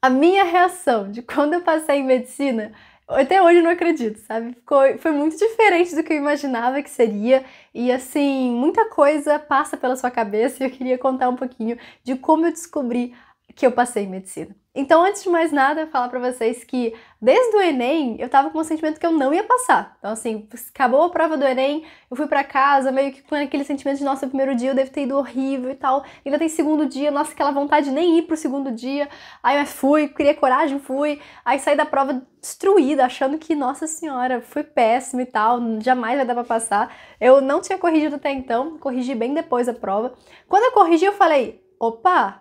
A minha reação de quando eu passei em medicina, até hoje eu não acredito, sabe? foi muito diferente do que eu imaginava que seria. E assim, muita coisa passa pela sua cabeça e eu queria contar um pouquinho de como eu descobri que eu passei em medicina. Então, antes de mais nada, falar para vocês que desde o Enem eu tava com o sentimento que eu não ia passar. Então, assim, acabou a prova do Enem, eu fui para casa meio que com aquele sentimento de, nossa, é primeiro dia eu devo ter ido horrível e tal. Ainda tem segundo dia, nossa, aquela vontade de nem ir pro segundo dia. Aí eu fui, queria coragem, fui. Aí saí da prova destruída, achando que, nossa senhora, foi péssimo e tal, jamais vai dar pra passar. Eu não tinha corrigido até então, corrigi bem depois a prova. Quando eu corrigi, eu falei, opa,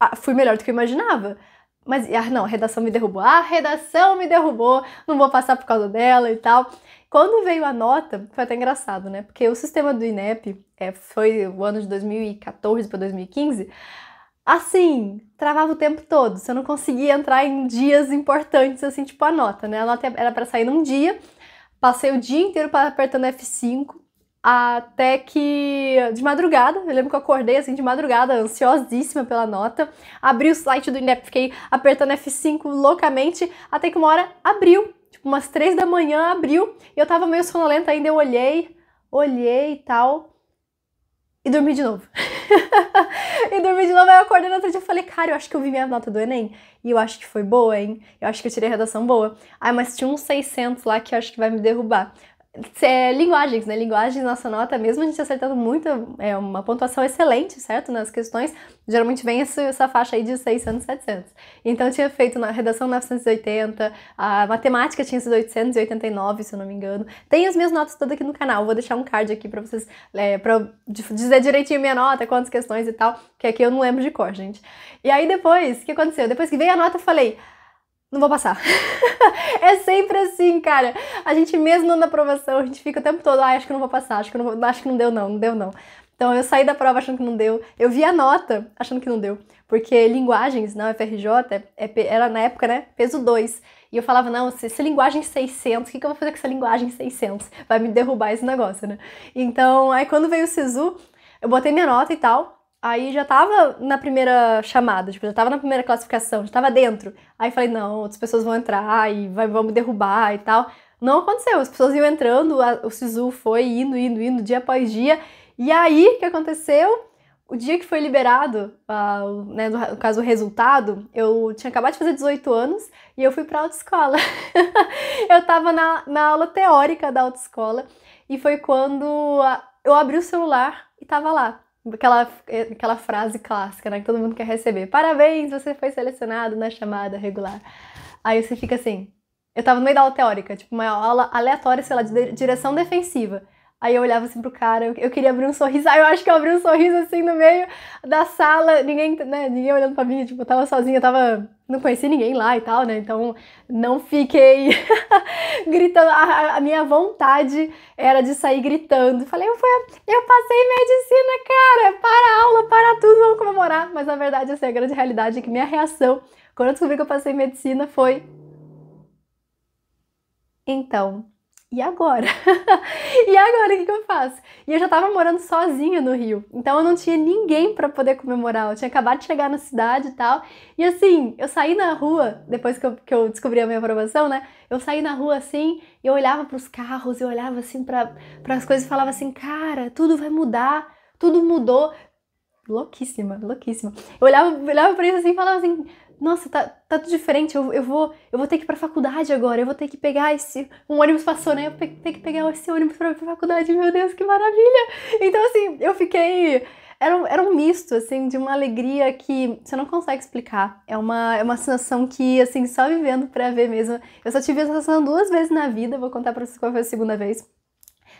ah, fui melhor do que eu imaginava. Mas, ah, não, a redação me derrubou. Ah, a redação me derrubou, não vou passar por causa dela e tal. Quando veio a nota, foi até engraçado, né? Porque o sistema do INEP é, foi o ano de 2014 para 2015 assim, travava o tempo todo. Você não conseguia entrar em dias importantes, assim, tipo a nota, né? A nota era para sair num dia. Passei o dia inteiro apertando F5, até que de madrugada, eu lembro que eu acordei assim de madrugada, ansiosíssima pela nota, abri o site do INEP, fiquei apertando F5 loucamente, até que uma hora abriu, tipo umas três da manhã abriu, e eu tava meio sonolenta ainda, eu olhei, olhei e tal, e dormi de novo. e dormi de novo, aí eu acordei no outro dia e falei, cara, eu acho que eu vi minha nota do Enem, e eu acho que foi boa, hein, eu acho que eu tirei a redação boa. ai mas tinha uns 600 lá que eu acho que vai me derrubar é, linguagens, né? Linguagem nossa nota, mesmo a gente acertando muito, é uma pontuação excelente, certo? Nas questões, geralmente vem essa, essa faixa aí de 600, 700. Então, eu tinha feito na redação 980, a matemática tinha sido 889, se eu não me engano. Tem as minhas notas todas aqui no canal, vou deixar um card aqui pra vocês, é, pra dizer direitinho minha nota, quantas questões e tal, que aqui eu não lembro de cor, gente. E aí depois, o que aconteceu? Depois que veio a nota, eu falei não vou passar. é sempre assim, cara. A gente mesmo na aprovação, a gente fica o tempo todo, ah, acho que não vou passar, acho que não, vou, acho que não deu não, não deu não. Então eu saí da prova achando que não deu, eu vi a nota achando que não deu, porque linguagens na UFRJ é, era na época, né, peso 2. E eu falava, não, se, se linguagem 600, o que, que eu vou fazer com essa linguagem 600? Vai me derrubar esse negócio, né? Então, aí quando veio o SISU, eu botei minha nota e tal, Aí já tava na primeira chamada, tipo, já tava na primeira classificação, já tava dentro. Aí falei, não, outras pessoas vão entrar e vai, vão me derrubar e tal. Não aconteceu, as pessoas iam entrando, a, o Sisu foi indo, indo, indo, dia após dia. E aí, o que aconteceu? O dia que foi liberado, uh, né, no caso, o resultado, eu tinha acabado de fazer 18 anos e eu fui pra autoescola. eu tava na, na aula teórica da autoescola e foi quando eu abri o celular e tava lá aquela, é, aquela frase clássica, né? Que todo mundo quer receber. Parabéns, você foi selecionado na chamada regular. Aí você fica assim. Eu tava no meio da aula teórica, tipo, uma aula aleatória, sei lá, de direção defensiva. Aí eu olhava assim pro cara, eu, eu queria abrir um sorriso. Aí eu acho que eu abri um sorriso assim no meio da sala, ninguém, né, ninguém olhando pra mim, tipo, eu tava sozinha, eu tava. Não conheci ninguém lá e tal, né? Então não fiquei gritando. A, a, minha vontade era de sair gritando. Falei, eu, fui, eu passei medicina, cara! Para a aula, para tudo, vamos comemorar. Mas na verdade, assim, a grande realidade é que minha reação, quando eu descobri que eu passei medicina, foi. Então, e agora? e agora o que, que, eu faço? E eu já tava morando sozinha no Rio, então eu não tinha ninguém para poder comemorar. Eu tinha acabado de chegar na cidade e tal. E assim, eu saí na rua, depois que eu, que eu descobri a minha aprovação, né? Eu saí na rua assim, eu olhava para os carros, eu olhava assim para as coisas e falava assim: cara, tudo vai mudar, tudo mudou. Louquíssima, louquíssima. Eu olhava, olhava pra isso assim e falava assim nossa, tá, tá tudo diferente, eu, eu, vou, eu vou ter que ir pra faculdade agora, eu vou ter que pegar esse. Um ônibus passou, né? Eu vou ter que pegar esse ônibus pra, pra faculdade, meu Deus, que maravilha! Então, assim, eu fiquei. Era um, era um misto, assim, de uma alegria que você não consegue explicar. É uma, é uma sensação que, assim, só vivendo pra ver mesmo. Eu só tive essa sensação duas vezes na vida, vou contar pra vocês qual foi a segunda vez.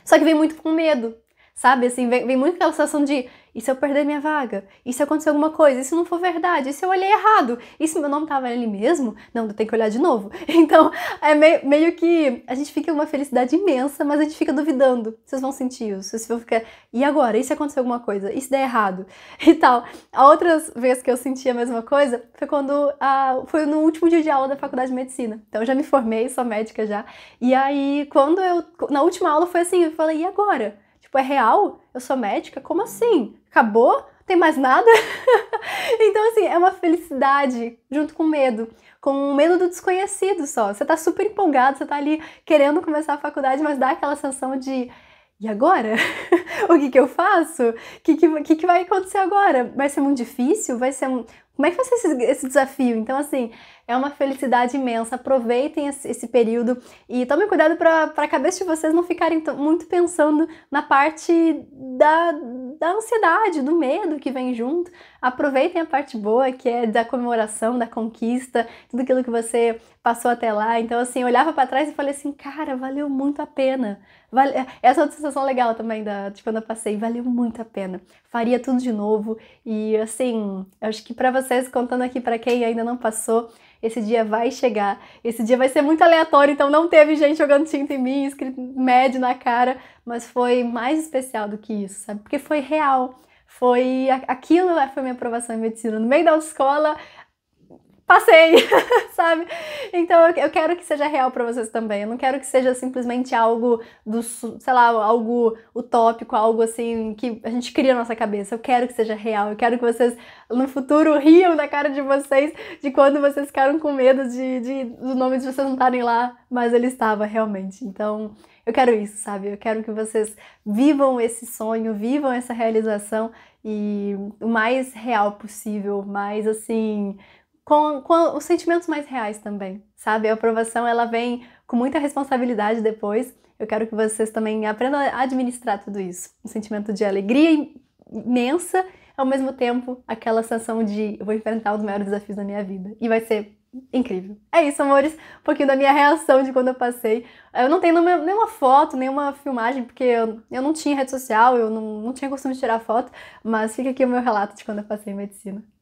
Só que vem muito com medo, Sabe, assim, vem, vem muito aquela sensação de e se eu perder minha vaga? E se acontecer alguma coisa? E se não for verdade? E se eu olhei errado? E se meu nome tava ali mesmo? Não, eu tenho que olhar de novo. Então, é meio, meio que a gente fica uma felicidade imensa, mas a gente fica duvidando. Vocês vão sentir isso. Vocês vão ficar, e agora? E se acontecer alguma coisa? E se der errado? E tal. A outra vez que eu senti a mesma coisa foi quando, ah, foi no último dia de aula da faculdade de medicina. Então, eu já me formei, sou médica já. E aí, quando eu, na última aula foi assim, eu falei, e agora? Tipo, é real? Eu sou médica? Como assim? Acabou? Tem mais nada? então, assim, é uma felicidade junto com medo. Com o medo do desconhecido só. Você tá super empolgado, você tá ali querendo começar a faculdade, mas dá aquela sensação de e agora? o que, que eu faço? O que que, que, que, vai acontecer agora? Vai ser muito difícil? Vai ser um, como é que foi esse, esse desafio? Então, assim, é uma felicidade imensa. Aproveitem esse, esse período e tomem cuidado para a cabeça de vocês não ficarem muito pensando na parte da, da ansiedade, do medo que vem junto aproveitem a parte boa que é da comemoração, da conquista, tudo aquilo que você passou até lá. Então, assim, eu olhava para trás e falei assim, cara, valeu muito a pena. Vale... Essa é outra sensação legal também, da, tipo, quando eu passei, valeu muito a pena. Faria tudo de novo. E, assim, acho que para vocês, contando aqui para quem ainda não passou, esse dia vai chegar. Esse dia vai ser muito aleatório, então não teve gente jogando tinta em mim, escrito médio na cara, mas foi mais especial do que isso, sabe? Porque foi real foi aquilo, né, foi minha aprovação em medicina no meio da escola passei, sabe? Então eu, quero que seja real para vocês também. Eu não quero que seja simplesmente algo do, sei lá, algo utópico, algo assim que a gente cria na nossa cabeça. Eu quero que seja real. Eu quero que vocês no futuro riam da cara de vocês de quando vocês ficaram com medo de, de do nome de vocês não estarem lá, mas ele estava realmente. Então eu quero isso, sabe? Eu quero que vocês vivam esse sonho, vivam essa realização e o mais real possível, mais assim com, com os sentimentos mais reais também, sabe? A aprovação ela vem com muita responsabilidade depois. Eu quero que vocês também aprendam a administrar tudo isso. Um sentimento de alegria imensa, ao mesmo tempo aquela sensação de eu vou enfrentar os maiores desafios da minha vida e vai ser incrível. É isso, amores. Um pouquinho da minha reação de quando eu passei. Eu não tenho nenhuma foto, nenhuma filmagem, porque eu, eu não tinha rede social, eu não, não tinha costume de tirar foto, mas fica aqui o meu relato de quando eu passei em medicina.